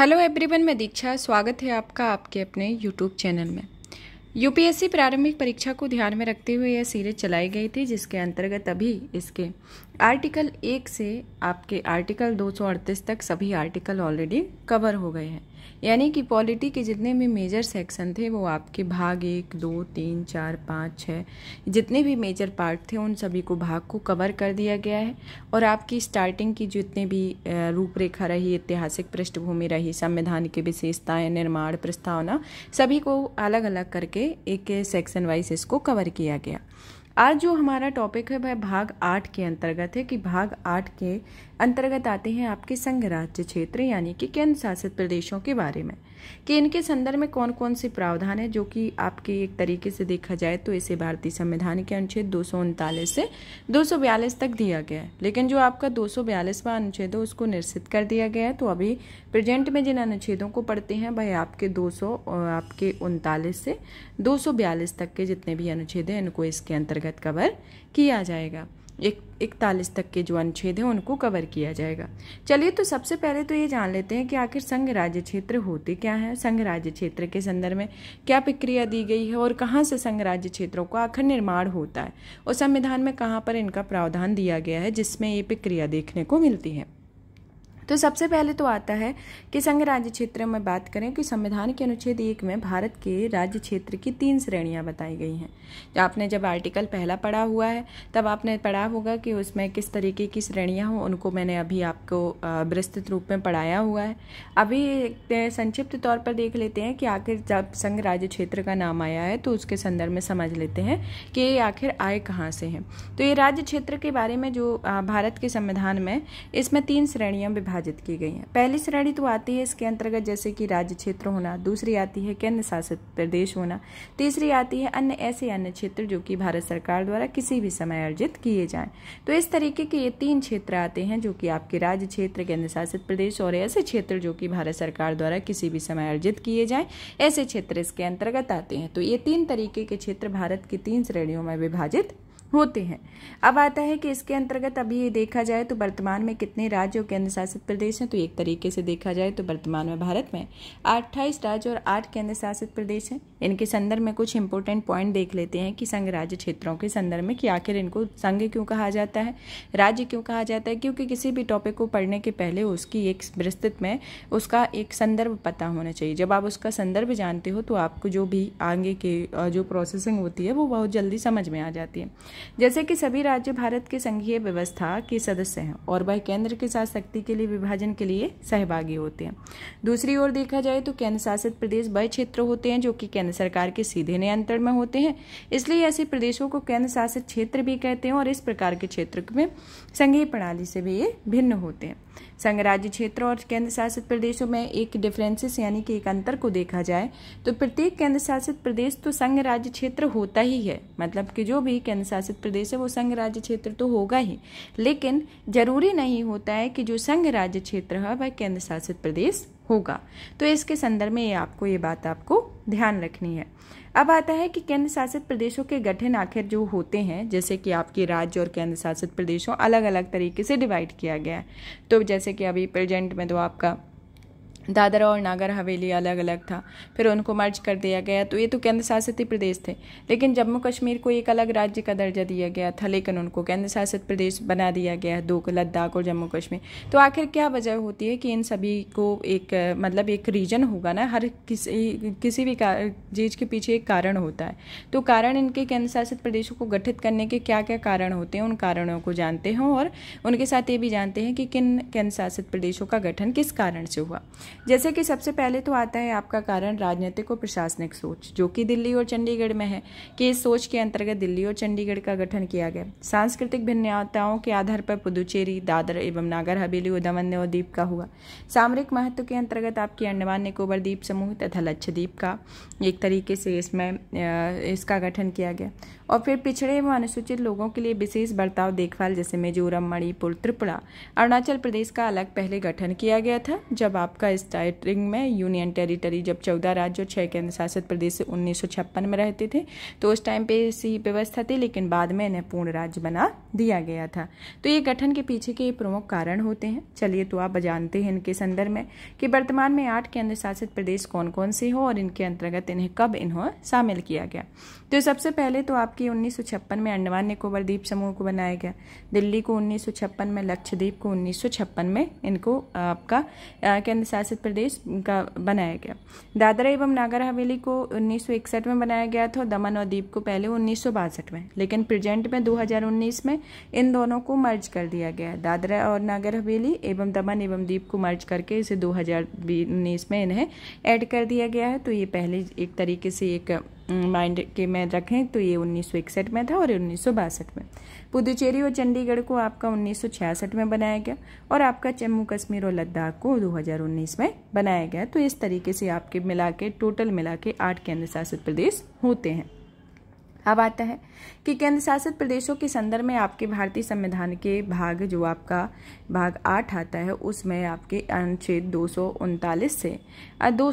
hello everyone मैं दीक्षा स्वागत है आपका आपके अपने यूट्यूब चैनल में यूपीएससी प्रारंभिक परीक्षा को ध्यान में रखते हुए यह सीरीज चलाई गई थी जिसके अंतर्गत अभी इसके आर्टिकल एक से आपके आर्टिकल दो तक सभी आर्टिकल ऑलरेडी कवर हो गए हैं यानी कि पॉलिटी के जितने भी मेजर सेक्शन थे वो आपके भाग एक दो तीन चार पाँच छः जितने भी मेजर पार्ट थे उन सभी को भाग को कवर कर दिया गया है और आपकी स्टार्टिंग की जितने भी रूपरेखा रही ऐतिहासिक पृष्ठभूमि रही संविधान की विशेषताएं निर्माण प्रस्तावना सभी को अलग अलग करके एक सेक्शन वाइज इसको कवर किया गया आज जो हमारा टॉपिक है वह भाग आठ के अंतर्गत है कि भाग आठ के अंतर्गत आते हैं आपके संघ राज्य क्षेत्र यानी कि केंद्र शासित प्रदेशों के बारे में कि इनके संदर्भ में कौन कौन से प्रावधान है जो कि आपके एक तरीके से देखा जाए तो इसे भारतीय संविधान के अनुच्छेद दो से दो तक दिया गया है लेकिन जो आपका दो बयालीसवा अनुच्छेद है उसको निरसित कर दिया गया है तो अभी प्रेजेंट में जिन अनुच्छेदों को पढ़ते हैं वह आपके दो आपके उनतालीस से दो तक के जितने भी अनुच्छेद हैं इनको इसके अंतर्गत कवर किया जाएगा एक इकतालीस तक के जो अनुच्छेद हैं उनको कवर किया जाएगा चलिए तो सबसे पहले तो ये जान लेते हैं कि आखिर संघ राज्य क्षेत्र होते क्या हैं संघ राज्य क्षेत्र के संदर्भ में क्या प्रक्रिया दी गई है और कहाँ से संघ राज्य क्षेत्रों का आखिर निर्माण होता है और संविधान में कहाँ पर इनका प्रावधान दिया गया है जिसमें ये प्रक्रिया देखने को मिलती है तो सबसे पहले तो आता है कि संघ राज्य क्षेत्र में बात करें कि संविधान के अनुच्छेद एक में भारत के राज्य क्षेत्र की तीन श्रेणियाँ बताई गई हैं तो आपने जब आर्टिकल पहला पढ़ा हुआ है तब आपने पढ़ा होगा कि उसमें किस तरीके की श्रेणियाँ हों उनको मैंने अभी आपको विस्तृत रूप में पढ़ाया हुआ है अभी संक्षिप्त तौर पर देख लेते हैं कि आखिर जब संघ राज्य क्षेत्र का नाम आया है तो उसके संदर्भ में समझ लेते हैं कि ये आखिर आए कहाँ से हैं तो ये राज्य क्षेत्र के बारे में जो भारत के संविधान में इसमें तीन श्रेणियाँ विभाजित विभाजित की गई हैं पहली श्रेणी तो आती है इसके अंतर्गत जैसे कि राज्य क्षेत्र होना दूसरी आती है केंद्र शासित प्रदेश होना तीसरी आती है अन्य ऐसे अन्य क्षेत्र जो कि भारत सरकार द्वारा किसी भी समय अर्जित किए जाएं तो इस तरीके के ये तीन क्षेत्र आते हैं जो कि आपके राज्य क्षेत्र केंद्र शासित प्रदेश और ऐसे क्षेत्र जो कि भारत सरकार द्वारा किसी भी समय अर्जित किए जाएं ऐसे क्षेत्र इसके अंतर्गत आते हैं तो ये तीन तरीके के क्षेत्र भारत की तीन श्रेणियों में विभाजित होते हैं अब आता है कि इसके अंतर्गत अभी ये देखा जाए तो वर्तमान में कितने राज्य और केंद्र शासित प्रदेश हैं तो एक तरीके से देखा जाए तो वर्तमान में भारत में अट्ठाईस राज्य और आठ केंद्र शासित प्रदेश हैं इनके संदर्भ में कुछ इंपॉर्टेंट पॉइंट देख लेते हैं कि संघ राज्य क्षेत्रों के संदर्भ में कि आखिर इनको संघ क्यों कहा जाता है राज्य क्यों कहा जाता है क्योंकि किसी भी टॉपिक को पढ़ने के पहले उसकी एक विस्तृत में उसका एक संदर्भ पता होना चाहिए जब आप उसका संदर्भ जानते हो तो आपको जो भी आगे के जो प्रोसेसिंग होती है वो बहुत जल्दी समझ में आ जाती है जैसे कि सभी राज्य भारत के संघीय व्यवस्था के सदस्य हैं और वह केंद्र के साथ शक्ति के लिए विभाजन के लिए सहभागी होते हैं दूसरी ओर देखा जाए तो केंद्र शासित प्रदेश वह क्षेत्र होते हैं जो कि केंद्र सरकार के सीधे नियंत्रण में होते हैं इसलिए ऐसे प्रदेशों को केंद्र शासित क्षेत्र भी कहते हैं और इस प्रकार के क्षेत्र में संघीय प्रणाली से भी ये भिन्न होते हैं संघ राज्य क्षेत्र और केंद्र शासित प्रदेशों में एक डिफरेंसेस यानी कि एक अंतर को देखा जाए तो प्रत्येक केंद्र शासित प्रदेश तो संघ राज्य क्षेत्र होता ही है मतलब कि जो भी केंद्र शासित प्रदेश है वो संघ राज्य क्षेत्र तो होगा ही लेकिन जरूरी नहीं होता है कि जो संघ राज्य क्षेत्र है वह केंद्र शासित प्रदेश होगा तो इसके संदर्भ में ये आपको ये बात आपको ध्यान रखनी है अब आता है कि केंद्र शासित प्रदेशों के गठन आखिर जो होते हैं जैसे कि आपके राज्य और केंद्र शासित प्रदेशों अलग अलग तरीके से डिवाइड किया गया है तो जैसे कि अभी प्रेजेंट में तो आपका दादरा और नागर हवेली अलग अलग था फिर उनको मर्ज कर दिया गया तो ये तो केंद्र शासित प्रदेश थे लेकिन जम्मू कश्मीर को एक अलग राज्य का दर्जा दिया गया था लेकिन उनको केंद्र शासित प्रदेश बना दिया गया है दो लद्दाख और जम्मू कश्मीर तो आखिर क्या वजह होती है कि इन सभी को एक मतलब एक रीजन होगा ना हर किसी किसी भी चीज़ के पीछे एक कारण होता है तो कारण इनके केंद्र शासित प्रदेशों को गठित करने के क्या क्या कारण होते हैं उन कारणों को जानते हों और उनके साथ ये भी जानते हैं कि किन केंद्र शासित प्रदेशों का गठन किस कारण से हुआ जैसे कि सबसे पहले तो आता है आपका कारण राजनीतिक और प्रशासनिक सोच जो कि दिल्ली और चंडीगढ़ में है कि इस सोच के अंतर्गत दिल्ली और चंडीगढ़ का गठन किया गया सांस्कृतिक भिन्नताओं के आधार पर पुदुचेरी दादर एवं नागर हवेली और द्वीप का हुआ सामरिक महत्व के अंतर्गत आपकी अंडमान निकोबर द्वीप समूह तथा लक्षद्वीप का एक तरीके से इसमें इसका गठन किया गया और फिर पिछड़े एवं अनुसूचित लोगों के लिए विशेष बर्ताव देखभाल जैसे मिजोरम मणिपुर त्रिपुरा अरुणाचल प्रदेश का अलग पहले गठन किया गया था जब आपका स्टार्टिंग में यूनियन टेरिटरी जब चौदह राज्य और छः केंद्र शासित प्रदेश उन्नीस में रहते थे तो उस टाइम पे ऐसी व्यवस्था थी लेकिन बाद में इन्हें पूर्ण राज्य बना दिया गया था तो ये गठन के पीछे के प्रमुख कारण होते हैं चलिए तो आप जानते हैं इनके संदर्भ में कि वर्तमान में आठ केंद्र शासित प्रदेश कौन कौन से हो और इनके अंतर्गत इन्हें कब इन्हों शामिल किया गया तो सबसे पहले तो आप की उन्नीस में अंडमान निकोबर द्वीप समूह को बनाया गया दिल्ली को उन्नीस में लक्षद्वीप को उन्नीस में इनको आपका केंद्र शासित प्रदेश का बनाया गया दादरा एवं नागर हवेली को उन्नीस में बनाया गया था दमन और द्वीप को पहले उन्नीस में लेकिन प्रेजेंट में 2019 में इन दोनों को मर्ज कर दिया गया दादरा और नागर हवेली एवं दमन एवं द्वीप को मर्ज करके इसे दो में इन्हें ऐड कर दिया गया है तो ये पहले एक तरीके से एक माइंड के में रखें तो ये उन्नीस में था और उन्नीस में पुदुचेरी और चंडीगढ़ को आपका 1966 में बनाया गया और आपका जम्मू कश्मीर और लद्दाख को 2019 में बनाया गया तो इस तरीके से आपके मिला के टोटल मिला के आठ केंद्र शासित प्रदेश होते हैं अब आता है कि केंद्र शासित प्रदेशों के संदर्भ में आपके भारतीय संविधान के भाग जो आपका भाग आठ आता है उसमें आपके अनुच्छेद दो से दो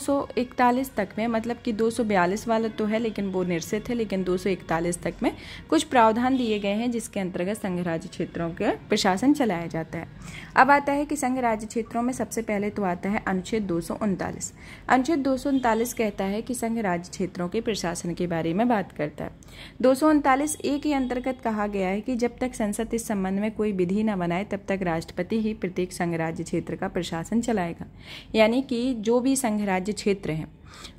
तक में मतलब कि 242 वाला तो है लेकिन वो निरसित है लेकिन 241 तक में कुछ प्रावधान दिए गए हैं जिसके अंतर्गत संघ राज्य क्षेत्रों के प्रशासन चलाया जाता है अब आता है कि संघ राज्य क्षेत्रों में सबसे पहले तो आता है अनुच्छेद दो अनुच्छेद दो कहता है कि संघ राज्य क्षेत्रों के प्रशासन के बारे में बात करता है दो ए के अंतर्गत कहा गया है कि जब तक संसद इस संबंध में कोई विधि न बनाए तब तक राष्ट्रपति ही प्रत्येक संघ राज्य क्षेत्र का प्रशासन चलाएगा यानी कि जो भी संघ राज्य क्षेत्र हैं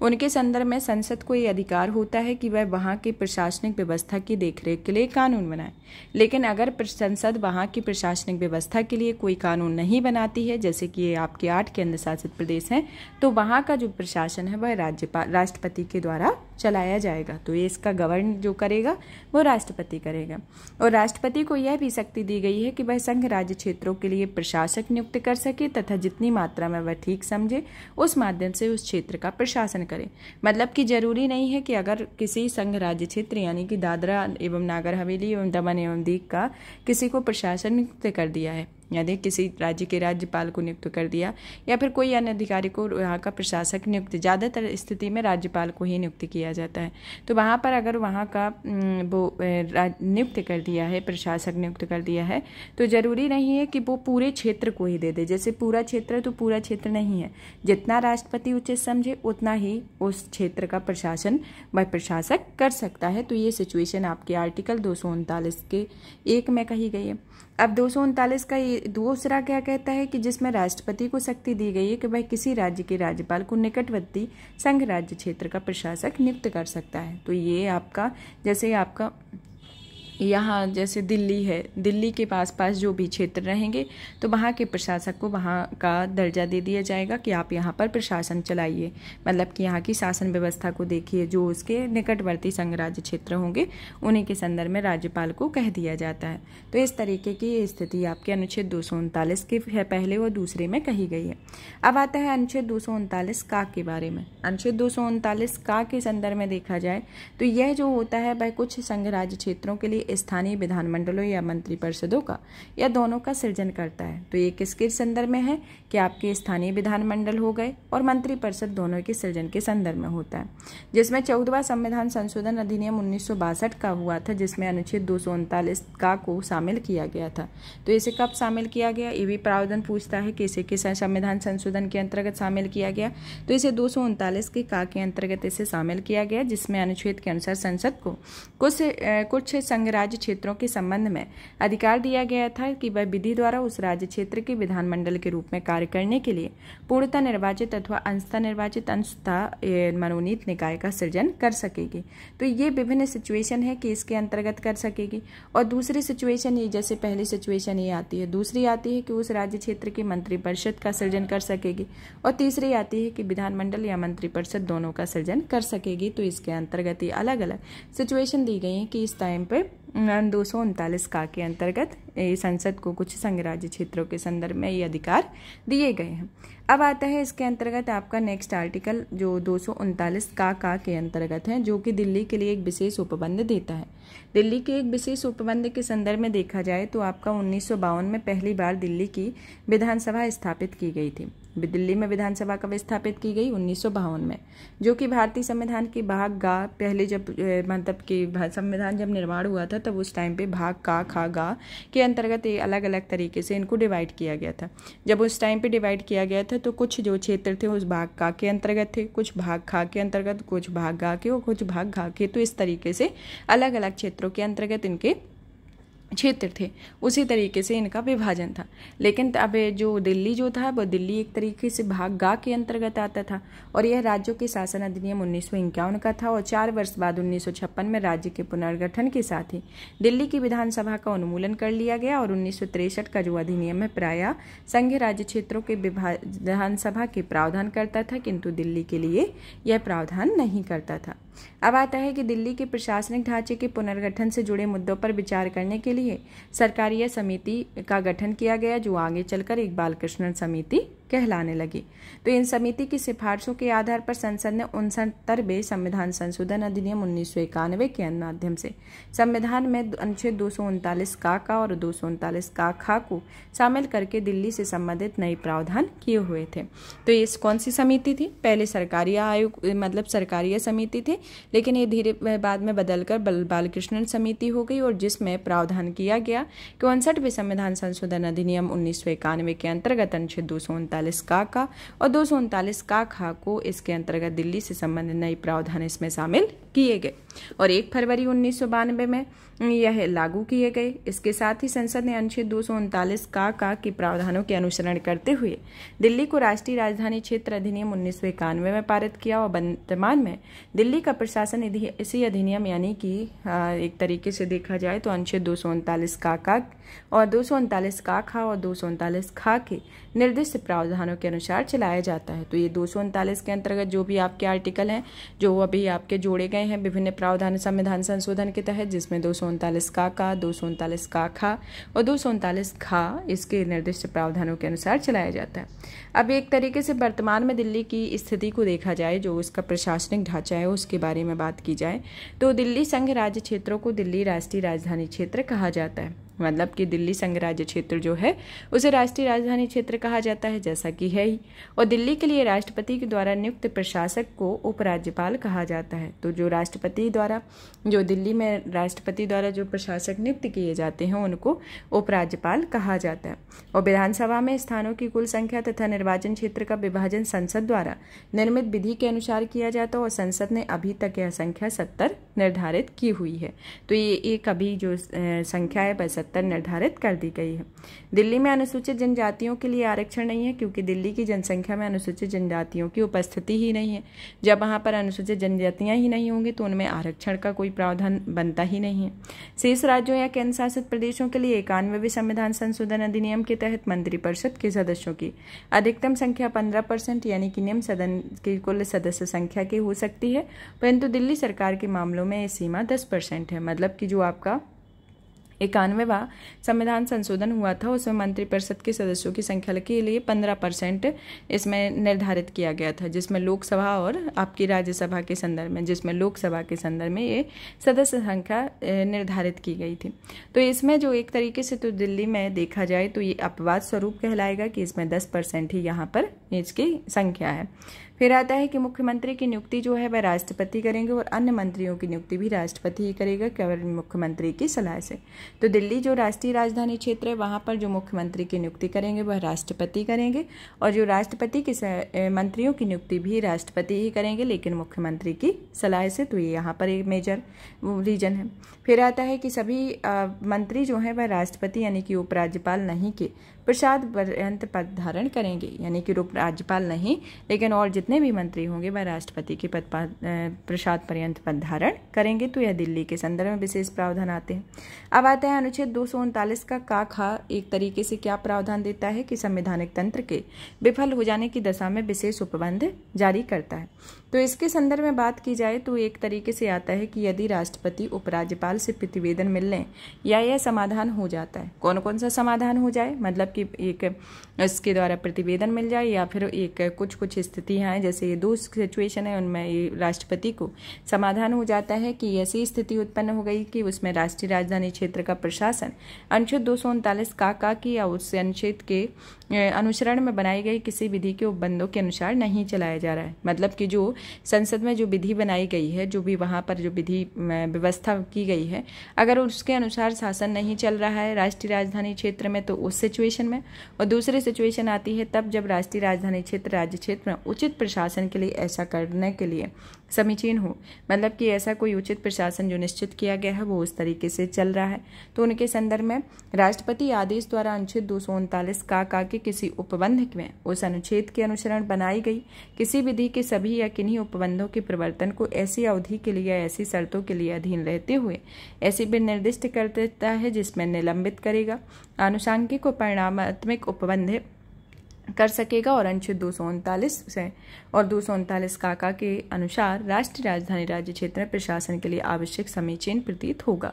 उनके संदर्भ में संसद को ये अधिकार होता है कि वह वहाँ की प्रशासनिक व्यवस्था की देखरेख के लिए कानून बनाए लेकिन अगर संसद वहाँ की प्रशासनिक व्यवस्था के लिए कोई कानून नहीं बनाती है जैसे कि ये आपके आठ केंद्र शासित प्रदेश हैं तो वहाँ का जो प्रशासन है वह राज्यपाल राष्ट्रपति के द्वारा चलाया जाएगा तो ये इसका गवर्न जो करेगा वो राष्ट्रपति करेगा और राष्ट्रपति को यह भी शक्ति दी गई है कि वह संघ राज्य क्षेत्रों के लिए प्रशासक नियुक्त कर सके तथा जितनी मात्रा में वह ठीक समझे उस माध्यम से उस क्षेत्र का प्रशासन शासन करे मतलब कि जरूरी नहीं है कि अगर किसी संघ राज्य क्षेत्र यानी कि दादरा एवं नागर हवेली एवं दमन एवं दीप का किसी को प्रशासन नियुक्त कर दिया है यदि किसी राज्य के राज्यपाल को नियुक्त कर दिया या फिर कोई अन्य अधिकारी को यहाँ का प्रशासक नियुक्त ज़्यादातर स्थिति में राज्यपाल को ही नियुक्त किया जाता है तो वहाँ पर अगर वहाँ का वो नियुक्त कर दिया है प्रशासक नियुक्त कर दिया है तो ज़रूरी नहीं है कि वो पूरे क्षेत्र को ही दे दे जैसे पूरा क्षेत्र तो पूरा क्षेत्र नहीं है जितना राष्ट्रपति उचित समझे उतना ही उस क्षेत्र का प्रशासन व प्रशासक कर सकता है तो ये सिचुएशन आपके आर्टिकल दो के एक में कही गई है अब दो का ये दूसरा क्या कहता है कि जिसमें राष्ट्रपति को शक्ति दी गई है कि वह किसी राज्य के राज्यपाल को निकटवर्ती संघ राज्य क्षेत्र का प्रशासक नियुक्त कर सकता है तो ये आपका जैसे आपका यहाँ जैसे दिल्ली है दिल्ली के पास पास जो भी क्षेत्र रहेंगे तो वहाँ के प्रशासक को वहाँ का दर्जा दे दिया जाएगा कि आप यहाँ पर प्रशासन चलाइए मतलब कि यहाँ की शासन व्यवस्था को देखिए जो उसके निकटवर्ती संघराज्य क्षेत्र होंगे उन्हीं के संदर्भ में राज्यपाल को कह दिया जाता है तो इस तरीके की स्थिति आपके अनुच्छेद दो के पहले और दूसरे में कही गई है अब आता है अनुच्छेद दो का के बारे में अनुच्छेद दो का के संदर्भ में देखा जाए तो यह जो होता है वह कुछ संघ राज्य क्षेत्रों के लिए स्थानीय विधानमंडलों या मंत्रिपरिषदों का या दोनों का सृजन करता है तो ये किसके संदर्भ में है कि आपके स्थानीय विधानमंडल हो गए और मंत्रिपरिषद दोनों के सृजन के संदर्भ में होता है जिसमें चौदहवा संविधान संशोधन अधिनियम उन्नीस का हुआ था जिसमें अनुच्छेद दो का को शामिल किया गया था तो इसे कब शामिल किया गया ये भी प्रावधान पूछता है कि इसे किस संविधान संशोधन के अंतर्गत शामिल किया गया तो इसे दो के का के अंतर्गत इसे शामिल किया गया जिसमें अनुच्छेद के अनुसार संसद को कुछ कुछ संग्रह राज्य क्षेत्रों के संबंध में अधिकार दिया गया था कि वह विधि द्वारा उस राज्य क्षेत्र के विधानमंडल के रूप में कार्य करने के लिए पूर्णतः निर्वाचित अथवा अंशता निर्वाचित अंशता मनोनीत निकाय का सृजन कर सकेगी तो ये विभिन्न सिचुएशन है कि इसके अंतर्गत कर सकेगी और दूसरी सिचुएशन ये जैसे पहली सिचुएशन ये आती है दूसरी आती है कि उस राज्य क्षेत्र की मंत्रिपरिषद का सृजन कर सकेगी और तीसरी आती है कि विधानमंडल या मंत्रिपरिषद दोनों का सृजन कर सकेगी तो इसके अंतर्गत ये अलग अलग सिचुएशन दी गई है कि इस टाइम पे दो सौ उनतालीस का के अंतर्गत संसद को कुछ संघ राज्य क्षेत्रों के संदर्भ में ये अधिकार दिए गए हैं अब आता है इसके अंतर्गत आपका नेक्स्ट आर्टिकल जो दो सौ उनतालीस का का के अंतर्गत है जो कि दिल्ली के लिए एक विशेष उपबंध देता है दिल्ली के एक विशेष उपबंध के संदर्भ में देखा जाए तो आपका उन्नीस में पहली बार दिल्ली की विधानसभा स्थापित की गई थी दिल्ली में विधानसभा कब स्थापित की गई उन्नीस में जो कि भारतीय संविधान की भाग गा पहले जब मतलब कि संविधान जब निर्माण हुआ था तब उस टाइम पे भाग का खा गा के अंतर्गत ये अलग अलग तरीके से इनको डिवाइड किया गया था जब उस टाइम पे डिवाइड किया गया था तो कुछ जो क्षेत्र थे उस भाग का के अंतर्गत थे कुछ भाग खा के अंतर्गत कुछ भाग गा के और कुछ भाग घा के तो इस तरीके से अलग अलग क्षेत्रों के अंतर्गत इनके क्षेत्र थे उसी तरीके से इनका विभाजन था लेकिन अब जो दिल्ली जो था वो दिल्ली एक तरीके से भाग गा के अंतर्गत आता था और यह राज्यों के शासन अधिनियम उन्नीस का था और चार वर्ष बाद उन्नीस में राज्य के पुनर्गठन के साथ ही दिल्ली की विधानसभा का उन्मूलन कर लिया गया और उन्नीस का जो अधिनियम है प्राय संघ राज्य क्षेत्रों के विधानसभा के प्रावधान करता था किंतु दिल्ली के लिए यह प्रावधान नहीं करता था अब आता है कि दिल्ली के प्रशासनिक ढांचे के पुनर्गठन से जुड़े मुद्दों पर विचार करने के लिए सरकारी समिति का गठन किया गया जो आगे चलकर एक बालकृष्णन समिति कहलाने लगी तो इन समिति की सिफारिशों के आधार पर संसद ने उनसठतरवे संविधान संशोधन अधिनियम उन्नीस के माध्यम से संविधान में अनुच्छेद दो का का और दो का खा को शामिल करके दिल्ली से संबंधित नए प्रावधान किए हुए थे तो ये कौन सी समिति थी पहले सरकारी आयोग मतलब सरकारी समिति थी लेकिन ये धीरे बाद में बदलकर बल बालकृष्णन समिति हो गई और जिसमें प्रावधान किया गया कि उनसठवें संविधान संशोधन अधिनियम उन्नीस के अंतर्गत अनुच्छेद दो उनतालीस का का और दो सौ उनतालीस का खा को इसके अंतर्गत दिल्ली से संबंधित नई प्रावधान इसमें शामिल किए गए और एक फरवरी उन्नीस में यह लागू किए गए इसके साथ ही संसद ने अनुच्छेद दो का का के प्रावधानों के अनुसरण करते हुए दिल्ली को राष्ट्रीय राजधानी क्षेत्र अधिनियम उन्नीस में पारित किया और वर्तमान में दिल्ली का प्रशासन इसी अधिनियम यानी कि एक तरीके से देखा जाए तो अनुच्छेद दो का का और दो का खा और दो खा के निर्दिष्ट प्रावधानों के अनुसार चलाया जाता है तो ये दो के अंतर्गत जो भी आपके आर्टिकल हैं जो अभी आपके जोड़े गए हैं विभिन्न प्रावधान संविधान संशोधन के तहत जिसमें दो सौ उनतालीस काका दो सौ उनतालीस का खा और दो सौ उनतालीस खा इसके निर्दिष्ट प्रावधानों के अनुसार चलाया जाता है अब एक तरीके से वर्तमान में दिल्ली की स्थिति को देखा जाए जो उसका प्रशासनिक ढांचा है उसके बारे में बात की जाए तो दिल्ली संघ राज्य क्षेत्रों को दिल्ली राष्ट्रीय राजधानी क्षेत्र कहा जाता है मतलब कि दिल्ली संघराज्य क्षेत्र जो है उसे राष्ट्रीय राजधानी क्षेत्र कहा जाता है जैसा कि है ही और दिल्ली के लिए राष्ट्रपति के द्वारा नियुक्त प्रशासक को उपराज्यपाल कहा जाता है तो जो राष्ट्रपति द्वारा जो दिल्ली में राष्ट्रपति द्वारा जो प्रशासक नियुक्त किए जाते हैं उनको उपराज्यपाल कहा जाता है और विधानसभा में स्थानों की कुल संख्या तथा निर्वाचन क्षेत्र का विभाजन संसद द्वारा निर्मित विधि के अनुसार किया जाता है और संसद ने अभी तक यह संख्या सत्तर निर्धारित की हुई है तो ये एक अभी जो संख्या है वह पचहत्तर निर्धारित कर दी गई है दिल्ली में अनुसूचित जनजातियों के लिए आरक्षण नहीं है क्योंकि दिल्ली की जनसंख्या में अनुसूचित जनजातियों की उपस्थिति ही नहीं है जब वहाँ पर अनुसूचित जनजातियाँ ही नहीं होंगी तो उनमें आरक्षण का कोई प्रावधान बनता ही नहीं है शेष राज्यों या केंद्र शासित प्रदेशों के लिए इक्यानवे संविधान संशोधन अधिनियम के तहत मंत्रिपरिषद के सदस्यों की अधिकतम संख्या पंद्रह यानी कि निम्न सदन की कुल सदस्य संख्या की हो सकती है परंतु दिल्ली सरकार के मामलों में ये सीमा दस परसेंट है मतलब कि जो आपका इक्यानवेवा संविधान संशोधन हुआ था उसमें मंत्रिपरिषद के सदस्यों की संख्या के लिए पंद्रह परसेंट इसमें निर्धारित किया गया था जिसमें लोकसभा और आपकी राज्यसभा के संदर्भ में जिसमें लोकसभा के संदर्भ में ये सदस्य संख्या निर्धारित की गई थी तो इसमें जो एक तरीके से तो दिल्ली में देखा जाए तो ये अपवाद स्वरूप कहलाएगा कि इसमें दस परसेंट ही यहाँ पर इसकी संख्या है फिर आता है कि मुख्यमंत्री की नियुक्ति जो है वह राष्ट्रपति करेंगे और अन्य मंत्रियों की नियुक्ति भी राष्ट्रपति ही करेगा केवल मुख्यमंत्री की सलाह से तो दिल्ली जो राष्ट्रीय राजधानी क्षेत्र है वहाँ पर जो मुख्यमंत्री की नियुक्ति करेंगे वह राष्ट्रपति करेंगे और जो राष्ट्रपति की मंत्रियों की नियुक्ति भी राष्ट्रपति ही करेंगे लेकिन मुख्यमंत्री की सलाह से तो ये यहाँ पर एक मेजर रीजन है फिर आता है कि सभी मंत्री जो हैं वह राष्ट्रपति यानी कि उपराज्यपाल नहीं के प्रसाद पर्यंत पद धारण करेंगे यानी कि रूप राज्यपाल नहीं लेकिन और जितने भी मंत्री होंगे वह राष्ट्रपति के पद प्रसाद पर्यंत पद धारण करेंगे तो यह दिल्ली के संदर्भ में विशेष प्रावधान आते हैं अब आते हैं अनुच्छेद दो का का खा एक तरीके से क्या प्रावधान देता है कि संवैधानिक तंत्र के विफल हो जाने की दशा में विशेष उपबंध जारी करता है तो इसके संदर्भ में बात की जाए तो एक तरीके से आता है कि यदि राष्ट्रपति उपराज्यपाल से प्रतिवेदन मिल लें या यह समाधान हो जाता है कौन कौन सा समाधान हो जाए मतलब कि एक इसके द्वारा प्रतिवेदन मिल जाए या फिर एक कुछ कुछ स्थितियाँ हैं जैसे ये दो सिचुएशन है उनमें ये राष्ट्रपति को समाधान हो जाता है कि ऐसी स्थिति उत्पन्न हो गई कि उसमें राष्ट्रीय राजधानी क्षेत्र का प्रशासन अनुच्छेद दो का का की या उस अनुच्छेद के अनुसरण में बनाई गई किसी विधि के उपबंधों के अनुसार नहीं चलाया जा रहा है मतलब कि जो संसद में जो विधि बनाई गई है जो भी वहाँ पर जो विधि व्यवस्था की गई है अगर उसके अनुसार शासन नहीं चल रहा है राष्ट्रीय राजधानी क्षेत्र में तो उस सिचुएशन में और दूसरी सिचुएशन आती है तब जब राष्ट्रीय राजधानी क्षेत्र राज्य क्षेत्र में उचित प्रशासन के लिए ऐसा करने के लिए समीचीन हो मतलब कि ऐसा कोई उचित प्रशासन जो निश्चित किया गया है वो उस तरीके से चल रहा है तो उनके संदर्भ में राष्ट्रपति आदेश द्वारा अनुच्छेद दो सौ उनतालीस का का के किसी उपबंध में उस अनुच्छेद के अनुसरण बनाई गई किसी विधि के सभी या किन्हीं उपबंधों के प्रवर्तन को ऐसी अवधि के लिए ऐसी शर्तों के लिए अधीन रहते हुए ऐसी भी निर्दिष्ट कर देता है जिसमें निलंबित करेगा आनुषांगिक और परिणामात्मक उपबंध कर सकेगा और अनुच्छेद दो सौ उनतालीस से और दो सौ उनतालीस काका के अनुसार राष्ट्रीय राजधानी राज्य क्षेत्र में प्रशासन के लिए आवश्यक समीचीन प्रतीत होगा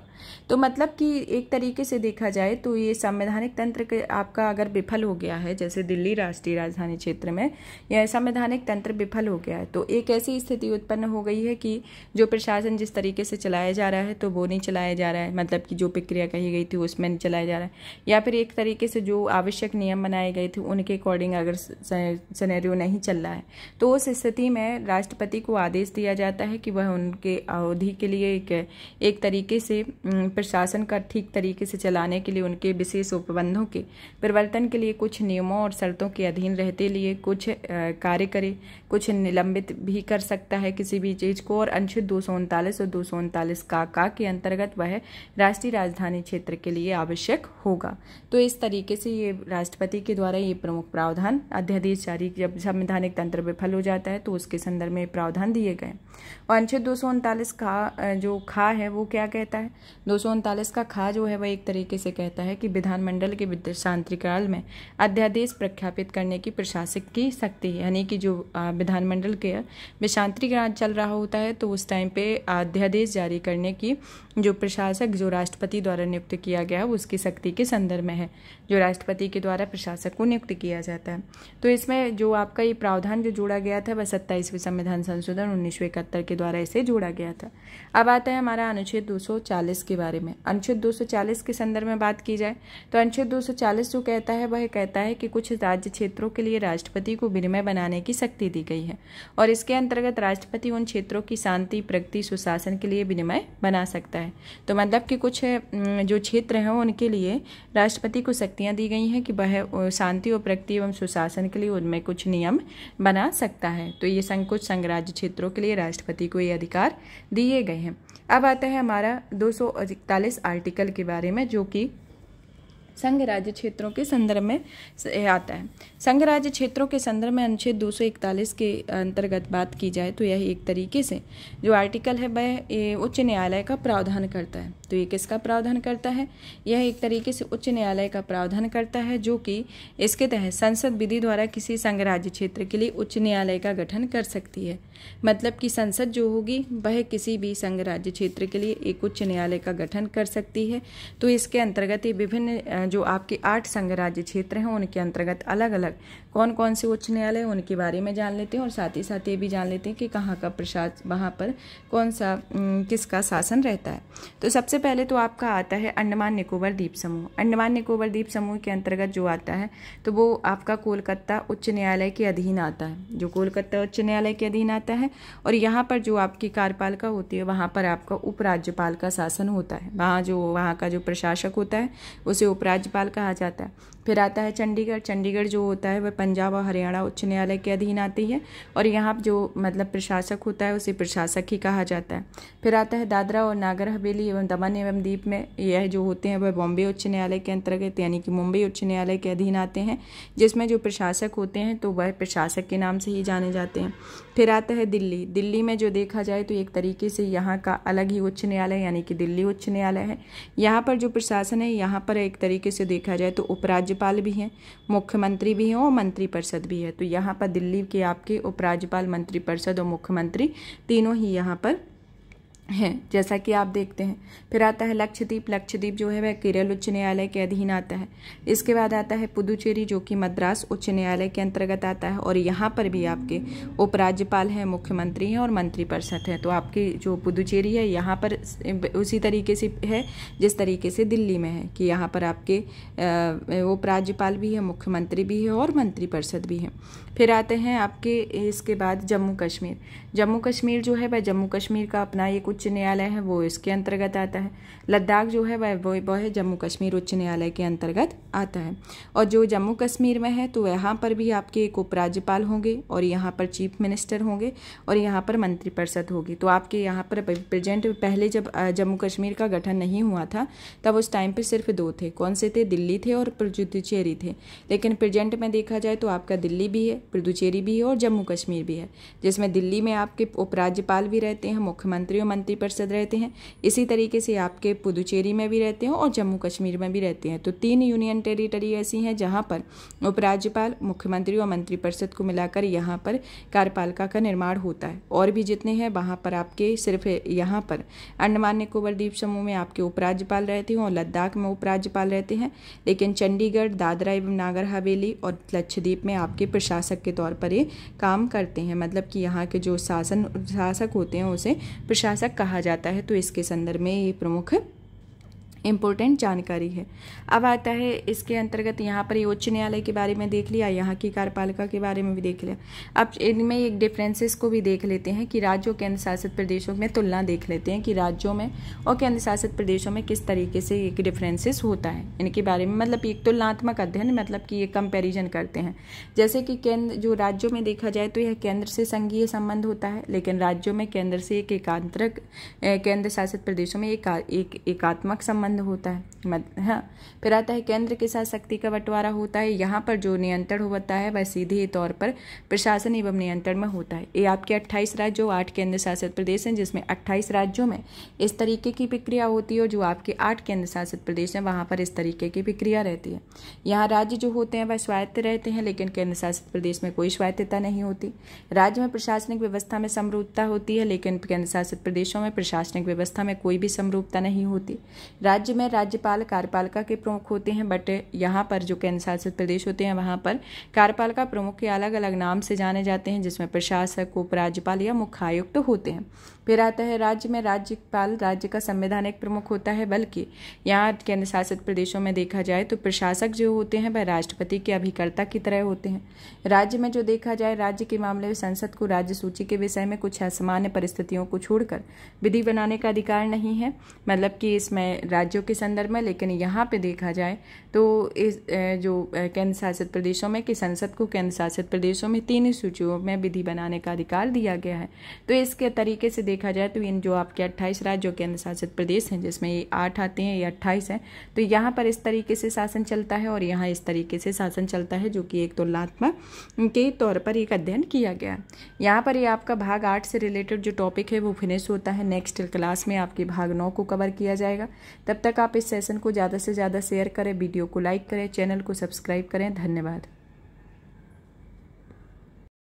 तो मतलब कि एक तरीके से देखा जाए तो ये संवैधानिक तंत्र के आपका अगर विफल हो गया है जैसे दिल्ली राष्ट्रीय राजधानी क्षेत्र में यह संवैधानिक तंत्र विफल हो गया है तो एक ऐसी स्थिति उत्पन्न हो गई है कि जो प्रशासन जिस तरीके से चलाया जा रहा है तो वो नहीं चलाया जा रहा है मतलब कि जो प्रक्रिया कही गई थी उसमें नहीं चलाया जा रहा है या फिर एक तरीके से जो आवश्यक नियम बनाए गए थे उनके अकॉर्डिंग अकॉर्डिंग अगर सनेरियो नहीं चल रहा है तो उस स्थिति में राष्ट्रपति को आदेश दिया जाता है कि वह उनके अवधि के लिए एक एक तरीके से प्रशासन का ठीक तरीके से चलाने के लिए उनके विशेष उपबंधों के परिवर्तन के लिए कुछ नियमों और शर्तों के अधीन रहते लिए कुछ कार्य करे कुछ निलंबित भी कर सकता है किसी भी चीज को और अनुच्छेद दो और दो का का के अंतर्गत वह राष्ट्रीय राजधानी क्षेत्र के लिए आवश्यक होगा तो इस तरीके से ये राष्ट्रपति के द्वारा ये प्रमुख प्रावधान प्रावधान अध्यादेश जारी जब संवैधानिक तंत्र विफल हो जाता है तो उसके संदर्भ में प्रावधान दिए गए और अनुच्छेद दो का जो खा है वो क्या कहता है दो का खा जो है वह एक तरीके से कहता है कि विधानमंडल के काल में अध्यादेश प्रख्यापित करने की प्रशासक की शक्ति है यानी कि जो विधानमंडल के विशांतरिकरण चल रहा होता है तो उस टाइम पे अध्यादेश जारी करने की जो प्रशासक जो राष्ट्रपति द्वारा नियुक्त किया गया है उसकी शक्ति के संदर्भ में है जो राष्ट्रपति के द्वारा प्रशासक को नियुक्त किया जाता है जाता है तो इसमें जो आपका ये प्रावधान जो जोड़ा गया था वह सत्ताईसवें संविधान संशोधन उन्नीस के द्वारा इसे जोड़ा गया था अब आता है हमारा अनुच्छेद 240 के बारे में अनुच्छेद 240 के संदर्भ में बात की जाए तो अनुच्छेद 240 जो कहता है वह कहता है कि कुछ राज्य क्षेत्रों के लिए राष्ट्रपति को विनिमय बनाने की शक्ति दी गई है और इसके अंतर्गत राष्ट्रपति उन क्षेत्रों की शांति प्रगति सुशासन के लिए विनिमय बना सकता है तो मतलब कि कुछ जो क्षेत्र हैं उनके लिए राष्ट्रपति को शक्तियाँ दी गई हैं कि वह शांति और प्रगति एवं सुशासन के लिए उनमें कुछ नियम बना सकता है तो ये संकुचित संघराज्य क्षेत्रों के लिए राष्ट्रपति को ये अधिकार दिए गए हैं अब आता है हमारा दो आर्टिकल के बारे में जो कि संघ राज्य क्षेत्रों के संदर्भ में आता है संघ राज्य क्षेत्रों के संदर्भ में अनुच्छेद 241 के अंतर्गत बात की जाए तो यह एक तरीके से जो आर्टिकल है वह उच्च न्यायालय का प्रावधान करता है तो ये किसका प्रावधान करता है यह एक तरीके से उच्च न्यायालय का प्रावधान करता है जो कि इसके तहत संसद विधि द्वारा किसी संघराज्य क्षेत्र के लिए उच्च न्यायालय का गठन कर सकती है मतलब कि संसद जो होगी वह किसी भी संघराज्य क्षेत्र के लिए एक उच्च न्यायालय का गठन कर सकती है तो इसके अंतर्गत ये विभिन्न जो आपके आठ संघराज्य क्षेत्र हैं उनके अंतर्गत अलग अलग कौन कौन से उच्च न्यायालय उनके बारे में जान लेते हैं और साथ ही साथ ये भी जान लेते हैं कि कहाँ का प्रशास वहाँ पर कौन सा किसका शासन रहता है तो सबसे पहले तो आपका आता है अंडमान निकोबर द्वीप समूह अंडमान निकोबर द्वीप समूह के अंतर्गत जो आता है तो वो आपका कोलकाता उच्च न्यायालय के अधीन आता है जो कोलकाता उच्च न्यायालय के अधीन आता है और यहाँ पर जो आपकी कार्यपालिका होती है वहाँ पर आपका उपराज्यपाल का शासन होता है वहाँ जो वहाँ का जो प्रशासक होता है उसे उपराज्यपाल कहा जाता है फिर आता है चंडीगढ़ चंडीगढ़ जो होता है वह पंजाब और हरियाणा उच्च न्यायालय के अधीन आती है और यहाँ जो मतलब प्रशासक होता है उसे प्रशासक ही कहा जाता है फिर आता है दादरा और नागर हवेली एवं दमन एवं दीप में यह जो होते हैं वह बॉम्बे उच्च न्यायालय के अंतर्गत यानी कि मुंबई उच्च न्यायालय के अधीन आते हैं जिसमें जो प्रशासक होते हैं तो वह प्रशासक के नाम से ही जाने जाते हैं फिर आता है दिल्ली दिल्ली में जो देखा जाए तो एक तरीके से यहाँ का अलग ही उच्च न्यायालय यानी कि दिल्ली उच्च न्यायालय है यहाँ पर जो प्रशासन है यहाँ पर एक तरीके से देखा जाए तो उपराज्य राज्यपाल भी हैं मुख्यमंत्री भी हैं और मंत्री परिषद भी है तो यहाँ पर दिल्ली के आपके उपराज्यपाल मंत्रिपरिषद और मुख्यमंत्री तीनों ही यहाँ पर है जैसा कि आप देखते हैं फिर आता है लक्षद्वीप लक्षद्वीप जो है वह केरल उच्च न्यायालय के अधीन आता है इसके बाद आता है पुदुचेरी जो कि मद्रास उच्च न्यायालय के अंतर्गत आता है और यहाँ पर भी आपके उपराज्यपाल हैं मुख्यमंत्री हैं और मंत्रिपरिषद हैं तो आपकी जो पुदुचेरी है यहाँ पर उसी तरीके से है जिस तरीके से दिल्ली में है कि यहाँ पर आपके उपराज्यपाल भी है मुख्यमंत्री भी है और मंत्रिपरिषद भी है फिर आते हैं आपके इसके बाद जम्मू कश्मीर जम्मू कश्मीर जो है वह जम्मू कश्मीर का अपना एक उच्च न्यायालय है वो इसके अंतर्गत आता है लद्दाख जो है वह वो वह जम्मू कश्मीर उच्च न्यायालय के अंतर्गत आता है और जो जम्मू कश्मीर में है तो यहाँ पर भी आपके एक उपराज्यपाल होंगे और यहाँ पर चीफ मिनिस्टर होंगे और यहाँ पर मंत्रिपरिषद होगी तो आपके यहाँ पर प्रेजेंट पहले जब जम्मू कश्मीर का गठन नहीं हुआ था तब उस टाइम पर सिर्फ दो थे कौन से थे दिल्ली थे और पुदुचेरी थे लेकिन प्रेजेंट में देखा जाए तो आपका दिल्ली भी है पुदुचेरी भी है और जम्मू कश्मीर भी है जिसमें दिल्ली में आप आपके उपराज्यपाल भी रहते हैं मुख्यमंत्री और मंत्रिपरिषद रहते हैं इसी तरीके से आपके पुदुचेरी में भी रहते हैं और जम्मू कश्मीर में भी रहते हैं तो तीन यूनियन टेरिटरी ऐसी हैं जहाँ पर उपराज्यपाल मुख्यमंत्री और मंत्रिपरिषद को मिलाकर यहाँ पर कार्यपालिका का निर्माण होता है और भी जितने हैं वहाँ पर आपके सिर्फ यहाँ पर अंडमान निकोबर द्वीप समूह में आपके उपराज्यपाल रहते हैं और लद्दाख में उपराज्यपाल रहते हैं लेकिन चंडीगढ़ दादरा एवं नागर हवेली और लक्षद्वीप में आपके प्रशासक के तौर पर ये काम करते हैं मतलब कि यहाँ के जो शासन शासक होते हैं उसे प्रशासक कहा जाता है तो इसके संदर्भ में ये प्रमुख इम्पोर्टेंट जानकारी है अब आता है इसके अंतर्गत यहाँ पर उच्च न्यायालय के बारे में देख लिया यहाँ की कार्यपालिका के बारे में भी देख लिया अब इनमें एक डिफरेंसेस को भी देख लेते हैं कि राज्यों केंद्र शासित प्रदेशों में तुलना देख लेते हैं कि राज्यों में और केंद्र शासित प्रदेशों में किस तरीके से एक डिफरेंसेस होता है इनके बारे में मतलब एक तुलनात्मक अध्ययन मतलब कि ये कंपेरिजन करते हैं जैसे कि केंद्र जो राज्यों में देखा जाए तो यह केंद्र से संघीय संबंध होता है लेकिन राज्यों में केंद्र से एक एकांतरक केंद्र शासित प्रदेशों में एक एकात्मक संबंध संबंध होता है मद हाँ फिर आता है केंद्र के साथ शक्ति का बंटवारा होता है यहाँ पर जो नियंत्रण होता है वह सीधे तौर पर प्रशासन एवं नियंत्रण में होता है ये आपके अट्ठाईस राज्य और आठ केंद्र शासित प्रदेश हैं जिसमें अट्ठाईस राज्यों में इस तरीके की प्रक्रिया होती है जो आपके आठ केंद्र शासित प्रदेश हैं वहाँ पर इस तरीके की प्रक्रिया रहती है यहाँ राज्य जो होते हैं वह स्वायत्त रहते हैं लेकिन केंद्र शासित प्रदेश में कोई स्वायत्तता नहीं होती राज्य में प्रशासनिक व्यवस्था में समरूपता होती है लेकिन केंद्र शासित प्रदेशों में प्रशासनिक व्यवस्था में कोई भी समरूपता नहीं होती राज्य राज्य में राज्यपाल कार्यपालिका के प्रमुख होते हैं बट यहाँ पर जो केंद्र शासित प्रदेश होते हैं वहाँ पर कार्यपालिका प्रमुख के अलग अलग नाम से जाने जाते हैं जिसमें प्रशासक उपराज्यपाल या आयुक्त तो होते हैं फिर आता है राज्य में राज्यपाल राज्य का संवैधानिक प्रमुख होता है बल्कि यहाँ के अनुशासित प्रदेशों में देखा जाए तो प्रशासक जो होते हैं वह राष्ट्रपति के अभिकर्ता की तरह होते हैं राज्य में जो देखा जाए राज्य के मामले में संसद को राज्य सूची के विषय में कुछ असामान्य परिस्थितियों को छोड़कर विधि बनाने का अधिकार नहीं है मतलब कि इसमें राज्यों के संदर्भ में लेकिन यहाँ पे देखा जाए तो इस जो केंद्र शासित प्रदेशों में कि संसद को केंद्र शासित प्रदेशों में तीन सूचियों में विधि बनाने का अधिकार दिया गया है तो इसके तरीके से देखा जाए तो इन जो आपके अट्ठाईस राज्य जो केंद्र शासित प्रदेश हैं जिसमें ये आठ आते हैं ये अट्ठाईस हैं तो यहाँ पर इस तरीके से शासन चलता है और यहाँ इस तरीके से शासन चलता है जो कि एक तुलनात्मक के तौर पर एक अध्ययन किया गया यहाँ पर ये आपका भाग आठ से रिलेटेड जो टॉपिक है वो फिनिश होता है नेक्स्ट क्लास में आपके भाग नौ को कवर किया जाएगा तब तक आप इस सेशन को ज़्यादा से ज़्यादा शेयर करें वीडियो को लाइक करें चैनल को सब्सक्राइब करें धन्यवाद